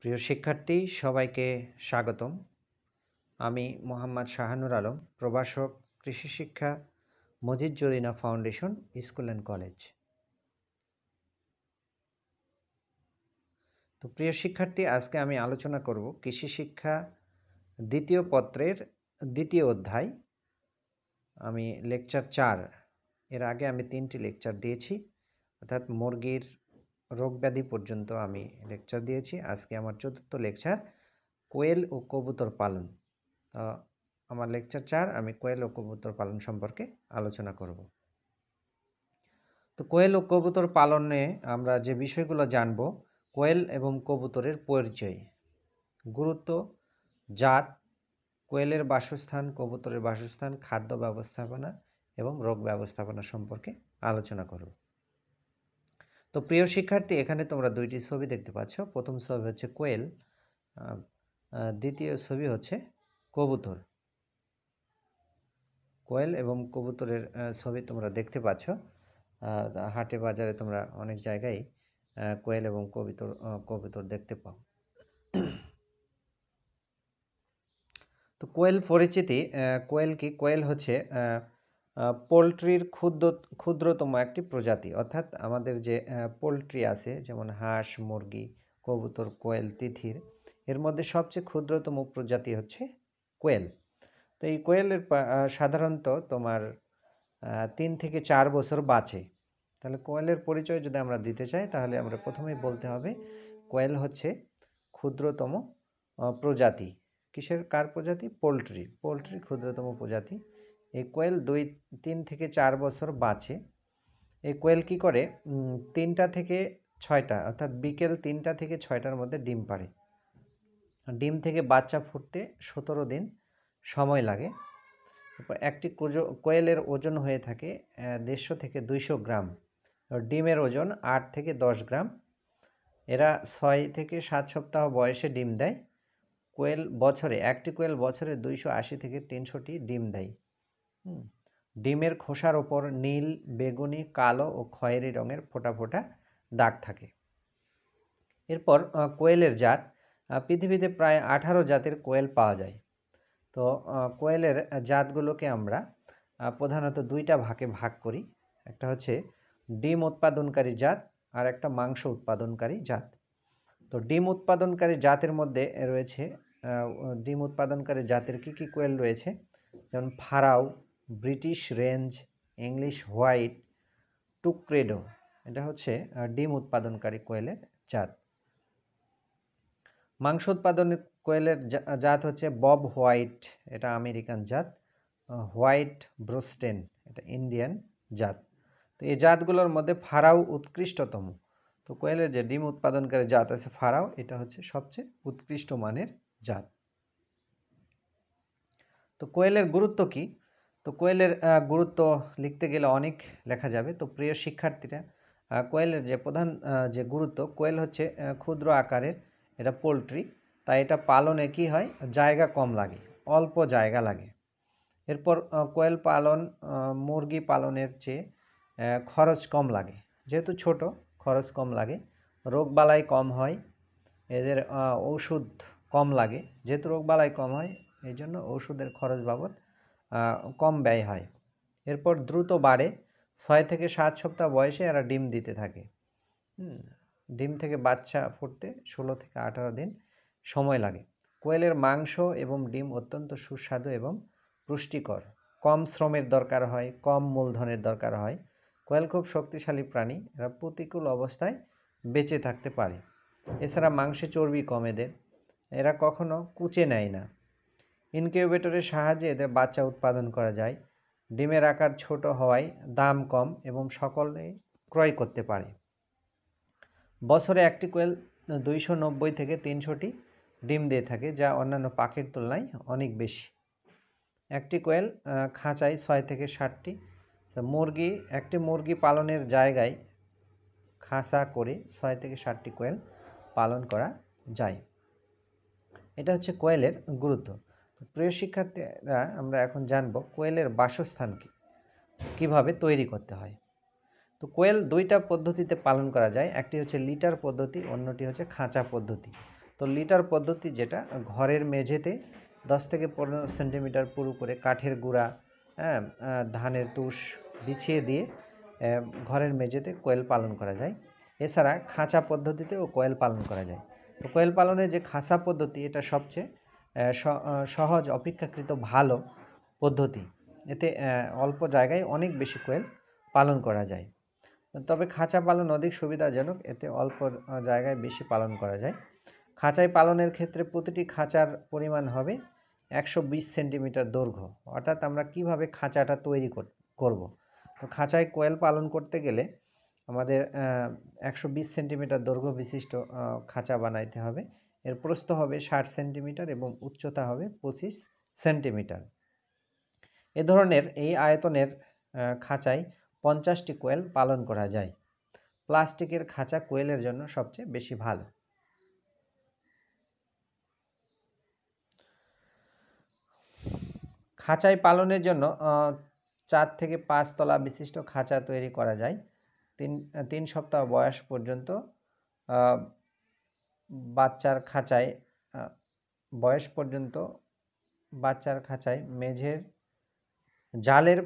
প্রিয় শিক্ষার্থী সবাইকে স্বাগতম আমি মোহাম্মদ শাহানুর আলম প্রভাষক কৃষি শিক্ষা Majid Jarina foundation school and college তো প্রিয় শিক্ষার্থী আজকে আমি আলোচনা করব কৃষি শিক্ষা দ্বিতীয় পত্রের দ্বিতীয় অধ্যায় আমি লেকচার চার এর আগে আমি তিনটি লেকচার দিয়েছি অর্থাৎ মুরগির রোগ ব্যাধি পর্যন্ত আমি লেকচার দিয়েছি আজকে আমার চতুর্থ লেকচার কোয়েল ও কবুতর পালন আমার লেকচার চার আমি কোয়েল ও কবুতর পালন সম্পর্কে আলোচনা করব তো কোয়েল ও কবুতর পালনে আমরা যে বিষয়গুলো জানব কোয়েল এবং কবুতরের পরিচয় গুরুত্ব জাত কোয়েলের বাসস্থান কবুতরের বাসস্থান খাদ্য ব্যবস্থাপনা এবং রোগ ব্যবস্থাপনা সম্পর্কে আলোচনা করব তো প্রিয় শিক্ষার্থী এখানে তোমরা দুইটি ছবি দেখতে পাচ্ছ প্রথম ছবি হচ্ছে কোয়েল দ্বিতীয় ছবি হচ্ছে কবুতর কোয়েল এবং কবুতরের ছবি তোমরা দেখতে পাচ্ছ হাটে বাজারে তোমরা অনেক জায়গায় কোয়েল এবং কবিতর কবুতর দেখতে পাও তো কোয়েল পরিচিতি কোয়েল কি কোয়েল হচ্ছে পোলট্রির ক্ষুদ্র ক্ষুদ্রতম একটি প্রজাতি অর্থাৎ আমাদের যে পোলট্রি আছে যেমন হাঁস মুরগি কবুতর কোয়েল তিথির এর মধ্যে সবচেয়ে ক্ষুদ্রতম প্রজাতি হচ্ছে কোয়েল তো এই কোয়েলের সাধারণত তোমার তিন থেকে চার বছর বাঁচে তাহলে কোয়েলের পরিচয় যদি আমরা দিতে চাই তাহলে আমরা প্রথমেই বলতে হবে কোয়েল হচ্ছে ক্ষুদ্রতম প্রজাতি কিসের কার প্রজাতি পোলট্রি পোলট্রি ক্ষুদ্রতম প্রজাতি এই কোয়েল দুই তিন থেকে চার বছর বাঁচে এই কোয়েল কী করে তিনটা থেকে ছয়টা অর্থাৎ বিকেল তিনটা থেকে ছয়টার মধ্যে ডিম পাড়ে ডিম থেকে বাচ্চা ফুটতে সতেরো দিন সময় লাগে একটি কোয়েলের ওজন হয়ে থাকে দেড়শো থেকে দুইশো গ্রাম ডিমের ওজন আট থেকে দশ গ্রাম এরা ছয় থেকে সাত সপ্তাহ বয়সে ডিম দেয় কোয়েল বছরে একটি কোয়েল বছরে দুইশো আশি থেকে তিনশোটি ডিম দেয় হুম ডিমের খোসার ওপর নীল বেগুনি কালো ও খয়েরি রঙের ফোটা ফোটা দাগ থাকে এরপর কোয়েলের জাত পৃথিবীতে প্রায় আঠারো জাতের কোয়েল পাওয়া যায় তো কোয়েলের জাতগুলোকে আমরা প্রধানত দুইটা ভাগে ভাগ করি একটা হচ্ছে ডিম উৎপাদনকারী জাত আর একটা মাংস উৎপাদনকারী জাত তো ডিম উৎপাদনকারী জাতের মধ্যে রয়েছে ডিম উৎপাদনকারী জাতের কী কী কোয়েল রয়েছে যেমন Pharaoh British range English white tuxedo এটা হচ্ছে ডিম উৎপাদনকারী কোয়েলের জাত মাংস উৎপাদনের কোয়েলের জাত হচ্ছে বব হোয়াইট এটা আমেরিকান জাত হোয়াইট ব্রোস্টেন এটা ইন্ডিয়ান জাত তো এই জাতগুলোর মধ্যে ফারাও উৎকৃষ্টতম তো কোয়েলের যে ডিম উৎপাদনকারী জাত আছে ফারাও এটা হচ্ছে সবচেয়ে উৎকৃষ্ট মানের জাত তো কোয়েলের গুরুত্ব কী তো কোয়েলের গুরুত্ব লিখতে গেলে অনেক লেখা যাবে তো প্রিয় শিক্ষার্থীরা কোয়েলের যে প্রধান যে গুরুত্ব কোয়েল হচ্ছে ক্ষুদ্র আকারের এটা পোলট্রি তাই এটা পালনে কি হয় জায়গা কম লাগে অল্প জায়গা লাগে এরপর কোয়েল পালন মুরগি পালনের চেয়ে খরচ কম লাগে যেহেতু ছোট খরচ কম লাগে রোগবালাই কম হয় এদের ওষুধ কম লাগে যেহেতু রোগবালাই কম হয় এই জন্য ওষুধের খরচ বাবদ কম ব্যয় হয় এরপর দ্রুত বাড়ে ছয় থেকে সাত সপ্তাহ বয়সে এরা ডিম দিতে থাকে ডিম থেকে বাচ্চা ফুটতে ষোলো থেকে আঠারো দিন সময় লাগে কোয়েলের মাংস এবং ডিম অত্যন্ত সুস্বাদু এবং পুষ্টিকর কম শ্রমের দরকার হয় কম মূলধনের দরকার হয় কোয়েল খুব শক্তিশালী প্রাণী এরা প্রতিকূল অবস্থায় বেঁচে থাকতে পারে এছাড়া মাংসে চর্বি কম এদের এরা কখনো কুচে নেয় না ইনকিউবেটরের সাহায্যে এদের বাচ্চা উৎপাদন করা যায় ডিমের আকার ছোট হওয়ায় দাম কম এবং সকলে ক্রয় করতে পারে বছরে একটি কোয়েল দুইশো নব্বই থেকে তিনশোটি ডিম দিয়ে থাকে যা অন্যান্য পাখির তুলনায় অনেক বেশি একটি কোয়েল খাঁচায় ছয় থেকে ষাটটি মুরগি একটি মুরগি পালনের জায়গায় খাঁচা করে ছয় থেকে ষাটটি কোয়েল পালন করা যায় এটা হচ্ছে কোয়েলের গুরুত্ব প্রিয় শিক্ষার্থীরা আমরা এখন জানব কোয়েলের বাসস্থান কী কীভাবে তৈরি করতে হয় তো কোয়েল দুইটা পদ্ধতিতে পালন করা যায় একটি হচ্ছে লিটার পদ্ধতি অন্যটি হচ্ছে খাঁচা পদ্ধতি তো লিটার পদ্ধতি যেটা ঘরের মেঝেতে দশ থেকে পনেরো সেন্টিমিটার পুরু করে কাঠের গুঁড়া হ্যাঁ ধানের তুষ বিছিয়ে দিয়ে ঘরের মেঝেতে কোয়েল পালন করা যায় এছাড়া খাঁচা পদ্ধতিতেও কোয়েল পালন করা যায় তো কোয়েল পালনের যে খাঁচা পদ্ধতি এটা সবচেয়ে সহজ অপেক্ষাকৃত ভালো পদ্ধতি এতে অল্প জায়গায় অনেক বেশি কোয়েল পালন করা যায় তবে খাঁচা পালন অধিক সুবিধাজনক এতে অল্প জায়গায় বেশি পালন করা যায় খাঁচায় পালনের ক্ষেত্রে প্রতিটি খাঁচার পরিমাণ হবে একশো বিশ সেন্টিমিটার দৈর্ঘ্য অর্থাৎ আমরা কিভাবে খাঁচাটা তৈরি করব তো খাঁচায় কোয়েল পালন করতে গেলে আমাদের একশো বিশ সেন্টিমিটার দৈর্ঘ্য বিশিষ্ট খাঁচা বানাইতে হবে এর প্রস্থ হবে ষাট সেন্টিমিটার এবং উচ্চতা হবে পঁচিশ সেন্টিমিটার এ ধরনের এই আয়তনের খাঁচায় পঞ্চাশটি কোয়েল পালন করা যায় প্লাস্টিকের খাঁচা কোয়েলের জন্য সবচেয়ে বেশি ভালো খাঁচায় পালনের জন্য চার থেকে পাঁচ তলা বিশিষ্ট খাঁচা তৈরি করা যায় তিন তিন সপ্তাহ বয়স পর্যন্ত বাচ্চার খাঁচায় বয়স পর্যন্ত বাচ্চার খাঁচায় মেঝের জালের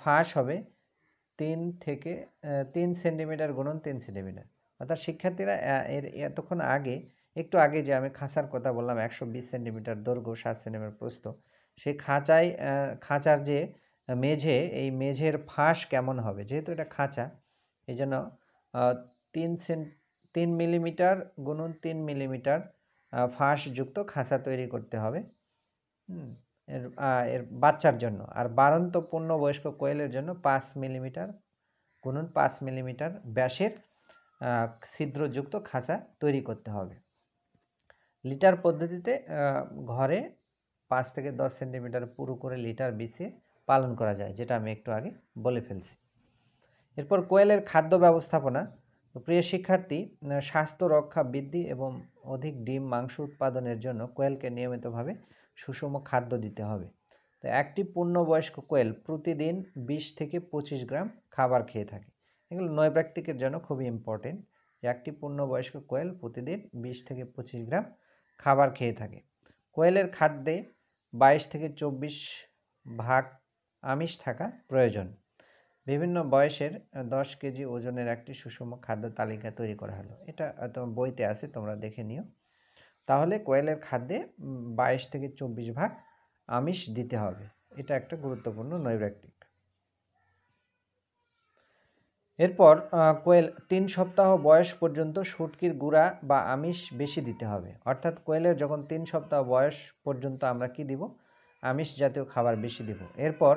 ফাঁস হবে তিন থেকে তিন সেন্টিমিটার গুণন তিন সেন্টিমিটার অর্থাৎ শিক্ষার্থীরা এর এতক্ষণ আগে একটু আগে যে আমি খাঁচার কথা বললাম একশো বিশ সেন্টিমিটার দৈর্ঘ্য সাত সেন্টিমিটার প্রস্ত সেই খাঁচায় খাঁচার যে মেঝে এই মেঝের ফাঁস কেমন হবে যেহেতু এটা খাঁচা এই জন্য তিন সেন্ট তিন মিলিমিটার গুণন তিন মিলিমিটার ফাঁসযুক্ত খাঁচা তৈরি করতে হবে এর এর বাচ্চার জন্য আর বারন্ত পূর্ণবয়স্ক কোয়েলের জন্য পাঁচ মিলিমিটার গুণন পাঁচ মিলিমিটার ব্যাসের ছিদ্রযুক্ত খাঁচা তৈরি করতে হবে লিটার পদ্ধতিতে ঘরে পাঁচ থেকে দশ সেন্টিমিটার পুরো করে লিটার বিছিয়ে পালন করা যায় যেটা আমি একটু আগে বলে ফেলছি এরপর কোয়েলের খাদ্য ব্যবস্থাপনা প্রিয় শিক্ষার্থী স্বাস্থ্য রক্ষা বৃদ্ধি এবং অধিক ডিম মাংস উৎপাদনের জন্য কোয়েলকে নিয়মিতভাবে সুষম খাদ্য দিতে হবে তো একটি পূর্ণবয়স্ক কোয়েল প্রতিদিন ২০ থেকে ২৫ গ্রাম খাবার খেয়ে থাকে এগুলো নৈব্যক্তিকের জন্য খুবই ইম্পর্টেন্ট যে একটি পূর্ণবয়স্ক কোয়েল প্রতিদিন ২০ থেকে ২৫ গ্রাম খাবার খেয়ে থাকে কোয়েলের খাদ্যে ২২ থেকে ২৪ ভাগ আমিষ থাকা প্রয়োজন বিভিন্ন বয়সের দশ কেজি ওজনের একটি সুষম খাদ্য তালিকা তৈরি করা হলো এটা তোমার বইতে আছে তোমরা দেখে নিও তাহলে কোয়েলের খাদ্যে বাইশ থেকে চব্বিশ ভাগ আমিষ দিতে হবে এটা একটা গুরুত্বপূর্ণ নৈরাক্তিক এরপর কোয়েল তিন সপ্তাহ বয়স পর্যন্ত শুটকির গুঁড়া বা আমিষ বেশি দিতে হবে অর্থাৎ কোয়েলের যখন তিন সপ্তাহ বয়স পর্যন্ত আমরা কি দিব আমিষ জাতীয় খাবার বেশি দিব এরপর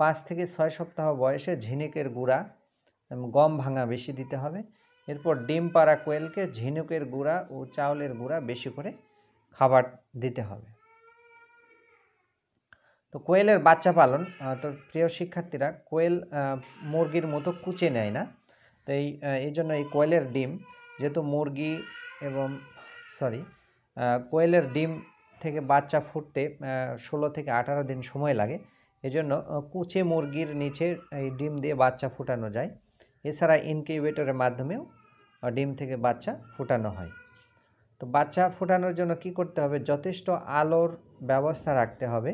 পাঁচ থেকে ছয় সপ্তাহ বয়সে ঝিনুকের গুঁড়া গম ভাঙা বেশি দিতে হবে এরপর ডিম পাড়া কোয়েলকে ঝিনুকের গুঁড়া ও চাউলের গুঁড়া বেশি করে খাবার দিতে হবে তো কোয়েলের বাচ্চা পালন তো প্রিয় শিক্ষার্থীরা কোয়েল মুরগির মতো কুচে নেয় না তো এই এই জন্য এই কোয়েলের ডিম যেহেতু মুরগি এবং সরি কোয়েলের ডিম থেকে বাচ্চা ফুটতে ষোলো থেকে আঠারো দিন সময় লাগে এজন্য কুচে মুরগির নিচে এই ডিম দিয়ে বাচ্চা ফোটানো যায় এছাড়া ইনকিউবেটরের মাধ্যমেও ডিম থেকে বাচ্চা ফোটানো হয় তো বাচ্চা ফোটানোর জন্য কি করতে হবে যথেষ্ট আলোর ব্যবস্থা রাখতে হবে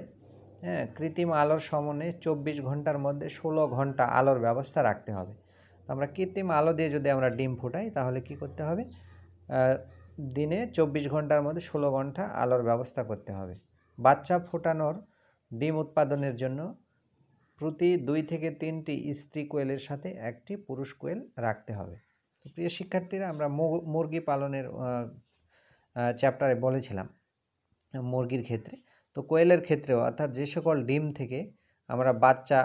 হ্যাঁ কৃত্রিম আলোর সমনে চব্বিশ ঘন্টার মধ্যে ষোলো ঘন্টা আলোর ব্যবস্থা রাখতে হবে আমরা কৃত্রিম আলো দিয়ে যদি আমরা ডিম ফোটাই তাহলে কি করতে হবে দিনে চব্বিশ ঘন্টার মধ্যে ষোলো ঘন্টা আলোর ব্যবস্থা করতে হবে বাচ্চা ফোটানোর ডিম উৎপাদনের জন্য প্রতি দুই থেকে তিনটি স্ত্রী কোয়েলের সাথে একটি পুরুষ কোয়েল রাখতে হবে প্রিয় শিক্ষার্থীরা আমরা মুরগি পালনের চ্যাপ্টারে বলেছিলাম মুরগির ক্ষেত্রে তো কোয়েলের ক্ষেত্রেও অর্থাৎ যে সকল ডিম থেকে আমরা বাচ্চা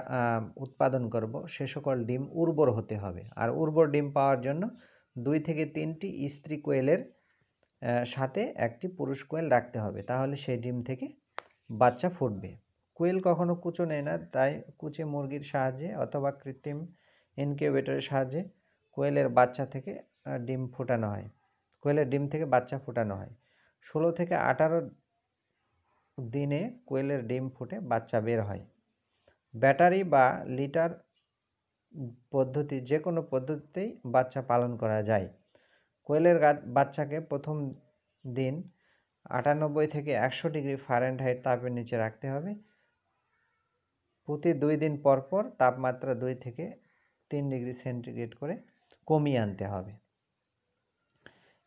উৎপাদন করব সে সকল ডিম উর্বর হতে হবে আর উর্বর ডিম পাওয়ার জন্য দুই থেকে তিনটি স্ত্রী কোয়েলের সাথে একটি পুরুষ কোয়েল রাখতে হবে তাহলে সেই ডিম থেকে বাচ্চা ফুটবে কোয়েল কখনো কুচো নেয় না তাই কুচে মুরগির সাহায্যে অথবা কৃত্রিম ইনকিউবেটরের সাহায্যে কোয়েলের বাচ্চা থেকে ডিম ফোটানো হয় কোয়েলের ডিম থেকে বাচ্চা ফোটানো হয় ষোলো থেকে আঠারো দিনে কোয়েলের ডিম ফুটে বাচ্চা বের হয় ব্যাটারি বা লিটার পদ্ধতি যে কোনো পদ্ধতিতেই বাচ্চা পালন করা যায় কোয়েলের বাচ্চাকে প্রথম দিন আটানব্বই থেকে একশো ডিগ্রি ফারেনহাইট তাপের নিচে রাখতে হবে প্রতি দুই দিন পর পর তাপমাত্রা দুই থেকে তিন ডিগ্রি সেন্টিগ্রেড করে কমিয়ে আনতে হবে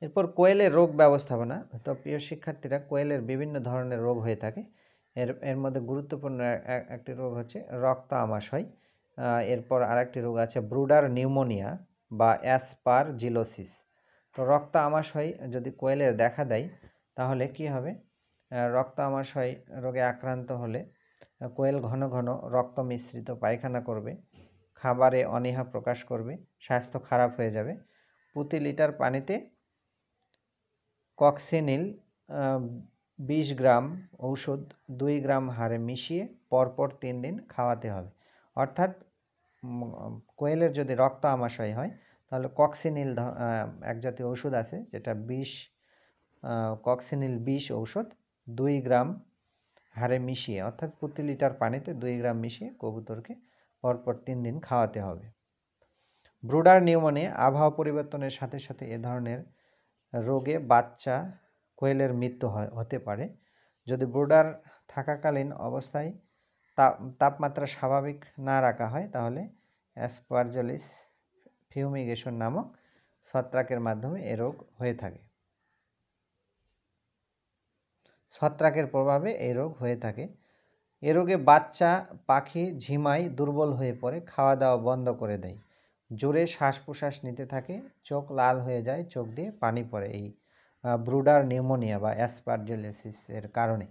এরপর কোয়েলের রোগ ব্যবস্থাপনা তো প্রিয় শিক্ষার্থীরা কোয়েলের বিভিন্ন ধরনের রোগ হয়ে থাকে এর এর মধ্যে গুরুত্বপূর্ণ একটি রোগ হচ্ছে রক্ত আমাশয় এরপর আরেকটি রোগ আছে ব্রুডার নিউমোনিয়া বা অ্যাসপার জিলোসিস তো রক্ত আমাশয় যদি কোয়েলের দেখা দেয় তাহলে কি হবে রক্ত আমাশয় রোগে আক্রান্ত হলে কোয়েল ঘন ঘন রক্ত মিশ্রিত পায়খানা করবে খাবারে অনীহা প্রকাশ করবে স্বাস্থ্য খারাপ হয়ে যাবে প্রতি লিটার পানিতে কক্সিনিল বিশ গ্রাম ঔষধ দুই গ্রাম হারে মিশিয়ে পরপর তিন দিন খাওয়াতে হবে অর্থাৎ কোয়েলের যদি রক্ত আমাশয় হয় তাহলে ককসিনিল এক জাতীয় ওষুধ আছে যেটা বিষ ককসিনিল বিষ ঔষধ দুই গ্রাম হারে মিশিয়ে অর্থাৎ প্রতি লিটার পানিতে দুই গ্রাম মিশিয়ে কবুতরকে পরপর তিন দিন খাওয়াতে হবে ব্রুডার নিউমোনে আবহাওয়া পরিবর্তনের সাথে সাথে এ ধরনের রোগে বাচ্চা কোয়েলের মৃত্যু হয় হতে পারে যদি ব্রুডার থাকাকালীন অবস্থায় তাপমাত্রা স্বাভাবিক না রাখা হয় তাহলে অ্যাসপারজলিস ফিউমিগেশন নামক ছত্রাকের মাধ্যমে এ রোগ হয়ে থাকে ছত্রাকের প্রভাবে এই রোগ হয়ে থাকে এ রোগে বাচ্চা পাখি ঝিমাই দুর্বল হয়ে পড়ে খাওয়া দাওয়া বন্ধ করে দেয় জোরে শ্বাস প্রশ্বাস নিতে থাকে চোখ লাল হয়ে যায় চোখ দিয়ে পানি পড়ে এই ব্রুডার নিউমোনিয়া বা অ্যাসপার্জিলোসিসের কারণে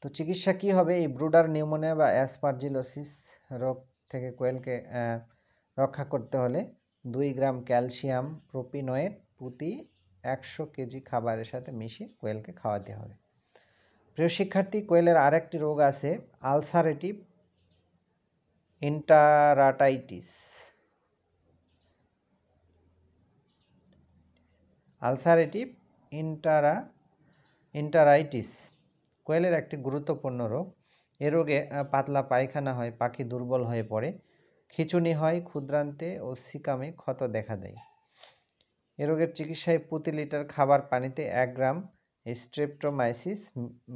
তো চিকিৎসা কী হবে এই ব্রুডার নিউমোনিয়া বা অ্যাসপারজিলোসিস রোগ থেকে কোয়েলকে রক্ষা করতে হলে দুই গ্রাম ক্যালসিয়াম প্রোপিনোয়েট প্রতি একশো কেজি খাবারের সাথে মিশিয়ে কোয়েলকে খাওয়াতে হবে প্রিয় শিক্ষার্থী কোয়েলের আরেকটি রোগ আছে আলসারেটিভ ইন্টারাটাইটিস আলসারেটিভ ইন্টারা ইন্টারাইটিস কোয়েলের একটি গুরুত্বপূর্ণ রোগ এ রোগে পাতলা পায়খানা হয় পাখি দুর্বল হয়ে পড়ে খিচুনি হয় ক্ষুদ্রান্তে ও সিকামে ক্ষত দেখা দেয় এ রোগের চিকিৎসায় প্রতি লিটার খাবার পানিতে এক গ্রাম স্ট্রেপ্টোমাইসিস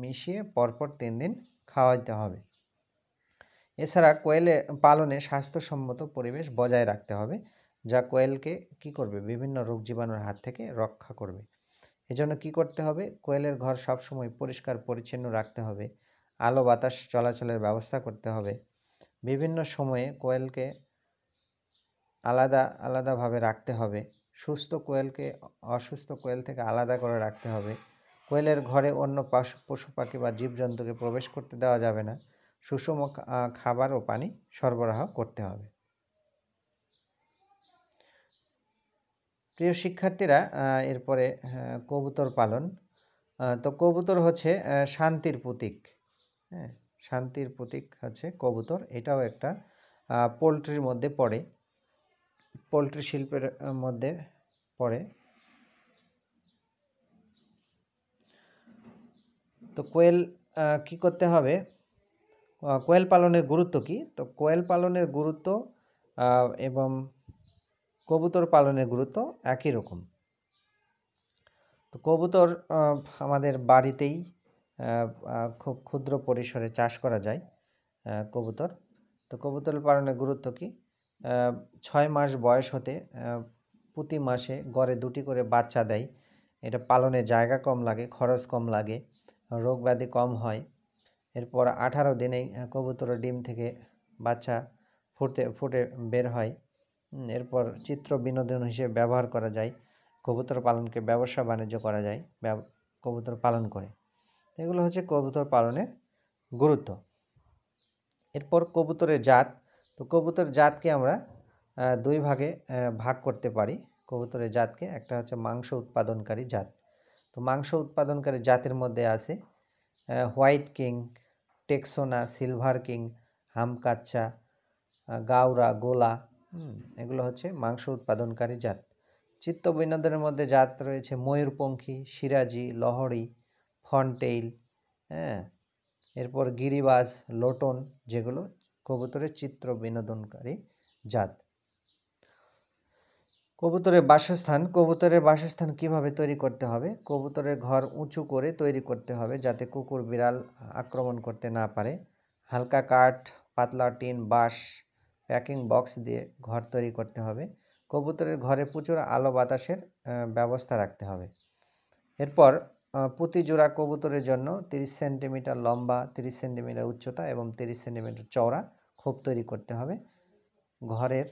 মিশিয়ে পরপর তিন দিন খাওয়াইতে হবে এছাড়া কোয়েলে পালনে স্বাস্থ্যসম্মত পরিবেশ বজায় রাখতে হবে যা কোয়েলকে কি করবে বিভিন্ন রোগ জীবাণুর হাত থেকে রক্ষা করবে এজন্য কি করতে হবে কোয়েলের ঘর সবসময় পরিষ্কার পরিচ্ছন্ন রাখতে হবে আলো বাতাস চলাচলের ব্যবস্থা করতে হবে বিভিন্ন সময়ে কোয়েলকে আলাদা আলাদাভাবে রাখতে হবে সুস্থ কোয়েলকে অসুস্থ কোয়েল থেকে আলাদা করে রাখতে হবে কোয়েলের ঘরে অন্য পশু পাখি বা জীবজন্তুকে প্রবেশ করতে দেওয়া যাবে না সুষম খাবার ও পানি সরবরাহ করতে হবে প্রিয় শিক্ষার্থীরা এরপরে হ্যাঁ, কবুতর পালন তো কবুতর হচ্ছে শান্তির প্রতীক হ্যাঁ শান্তির প্রতীক হচ্ছে কবুতর এটাও একটা পোলট্রির মধ্যে পড়ে পোলট্রি শিল্পের মধ্যে পরে তো কোয়েল কি করতে হবে কোয়েল পালনের গুরুত্ব কি তো কোয়েল পালনের গুরুত্ব এবং কবুতর পালনের গুরুত্ব একই রকম তো কবুতর আমাদের বাড়িতেই খুব ক্ষুদ্র পরিসরে চাষ করা যায় কবুতর তো কবুতর পালনের গুরুত্ব কি ছয় মাস বয়স হতে প্রতি মাসে গড়ে দুটি করে বাচ্চা দেয় এটা পালনে জায়গা কম লাগে খরচ কম লাগে রোগ ব্যাধি কম হয় এরপর আঠারো দিনেই কবুতরের ডিম থেকে বাচ্চা ফুটে ফুটে বের হয় এরপর চিত্র বিনোদন হিসেবে ব্যবহার করা যায় কবুতর পালনকে ব্যবসা বাণিজ্য করা যায় কবুতর পালন করে এগুলো হচ্ছে কবুতর পালনের গুরুত্ব এরপর কবুতরের জাত তো কবুতর জাতকে আমরা দুই ভাগে ভাগ করতে পারি কবুতরের জাতকে একটা হচ্ছে মাংস উৎপাদনকারী জাত তো মাংস উৎপাদনকারী জাতের মধ্যে আছে হোয়াইট কিং টেক্সোনা সিলভার কিং হামকাচ্চা গাউরা গোলা এগুলো হচ্ছে মাংস উৎপাদনকারী জাত চিত্ত বিনোদনের মধ্যে জাত রয়েছে ময়ূরপঙ্খী সিরাজি লহরি ফনটেইল হ্যাঁ এরপর গিরিবাজ লোটন যেগুলো কবুতরের চিত্র বিনোদনকারী জাত কবুতরের বাসস্থান কবুতরের বাসস্থান কিভাবে তৈরি করতে হবে কবুতরের ঘর উঁচু করে তৈরি করতে হবে যাতে কুকুর বিড়াল আক্রমণ করতে না পারে হালকা কাঠ পাতলা টিন বাঁশ প্যাকিং বক্স দিয়ে ঘর তৈরি করতে হবে কবুতরের ঘরে প্রচুর আলো বাতাসের ব্যবস্থা রাখতে হবে এরপর প্রতি জোড়া কবুতরের জন্য 30 সেন্টিমিটার লম্বা 30 সেন্টিমিটার উচ্চতা এবং 30 সেন্টিমিটার চওড়া খোপ তৈরি করতে হবে ঘরের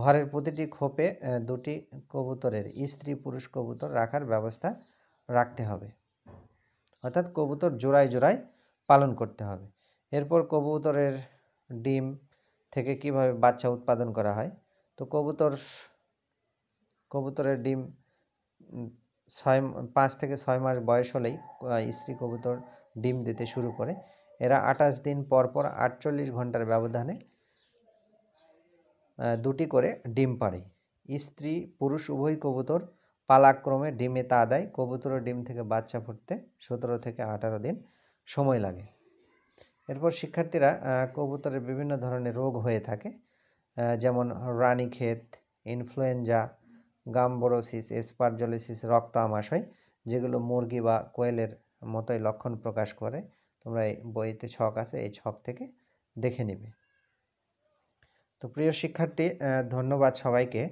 ঘরের প্রতিটি খোপে দুটি কবুতরের স্ত্রী পুরুষ কবুতর রাখার ব্যবস্থা রাখতে হবে অর্থাৎ কবুতর জোড়ায় জোড়ায় পালন করতে হবে এরপর কবুতরের ডিম থেকে কিভাবে বাচ্চা উৎপাদন করা হয় তো কবুতর কবুতরের ডিম ছয় পাঁচ থেকে ছয় মাস বয়স হলেই স্ত্রী কবুতর ডিম দিতে শুরু করে এরা আঠাশ দিন পর পর আটচল্লিশ ঘন্টার ব্যবধানে দুটি করে ডিম পাড়ে স্ত্রী পুরুষ উভয় কবুতর পালাক্রমে ডিমে তা দেয় কবুতরের ডিম থেকে বাচ্চা ফুটতে সতেরো থেকে আঠারো দিন সময় লাগে এরপর শিক্ষার্থীরা কবুতরের বিভিন্ন ধরনের রোগ হয়ে থাকে যেমন রানীক্ষেত ইনফ্লুয়েঞ্জা গাম্বোরোসিস এসপারজোলিসিস রক্ত আমাশয় যেগুলো মুরগি বা কোয়েলের মতোই লক্ষণ প্রকাশ করে তোমরা এই বইতে ছক আছে এই ছক থেকে দেখে নেবে তো প্রিয় শিক্ষার্থী ধন্যবাদ সবাইকে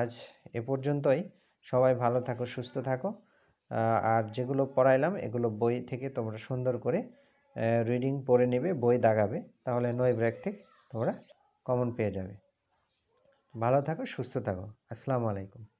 আজ এ পর্যন্তই সবাই ভালো থাকো সুস্থ থাকো আর যেগুলো পড়াইলাম এগুলো বই থেকে তোমরা সুন্দর করে রিডিং পড়ে নেবে বই দাগাবে তাহলে নয় ব্র্যাক থেকে তোমরা কমন পেয়ে যাবে ভালো থাকো সুস্থ থাকো আসসালামু আলাইকুম